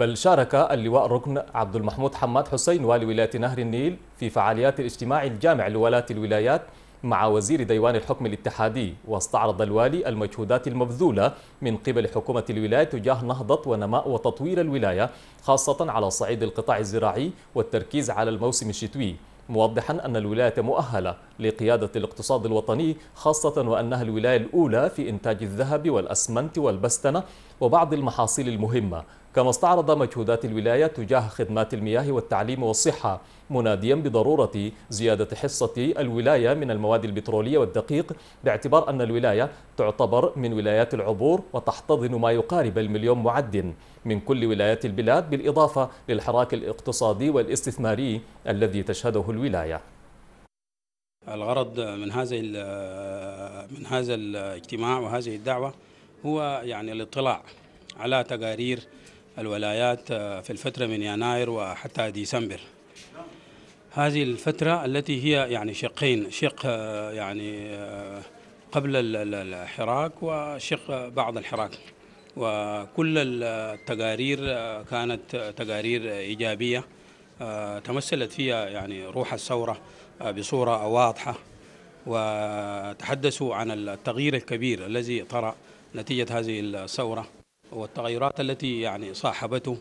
بل شارك اللواء ركن عبد المحمود حماد حسين والي ولاية نهر النيل في فعاليات الاجتماع الجامع لولاة الولايات مع وزير ديوان الحكم الاتحادي واستعرض الوالي المجهودات المبذولة من قبل حكومة الولاية تجاه نهضة ونماء وتطوير الولاية خاصة على صعيد القطاع الزراعي والتركيز على الموسم الشتوي موضحا أن الولاية مؤهلة لقيادة الاقتصاد الوطني خاصة وأنها الولاية الأولى في إنتاج الذهب والأسمنت والبستنة وبعض المحاصيل المهمة كما استعرض مجهودات الولاية تجاه خدمات المياه والتعليم والصحة مناديا بضرورة زيادة حصة الولاية من المواد البترولية والدقيق باعتبار أن الولاية تعتبر من ولايات العبور وتحتضن ما يقارب المليون معد من كل ولايات البلاد بالإضافة للحراك الاقتصادي والاستثماري الذي تشهده الولاية الغرض من هذا من هذا الاجتماع وهذه الدعوة هو يعني الاطلاع على تقارير الولايات آه، في الفترة من يناير وحتى ديسمبر هذه الفترة التي هي يعني شقين شق آه، يعني آه، قبل الحراك وشق بعد الحراك وكل التقارير كانت تقارير إيجابية تمثلت فيها يعني روح الثورة بصورة واضحة وتحدثوا عن التغيير الكبير الذي طرأ نتيجة هذه الثورة والتغيرات التي يعني صاحبته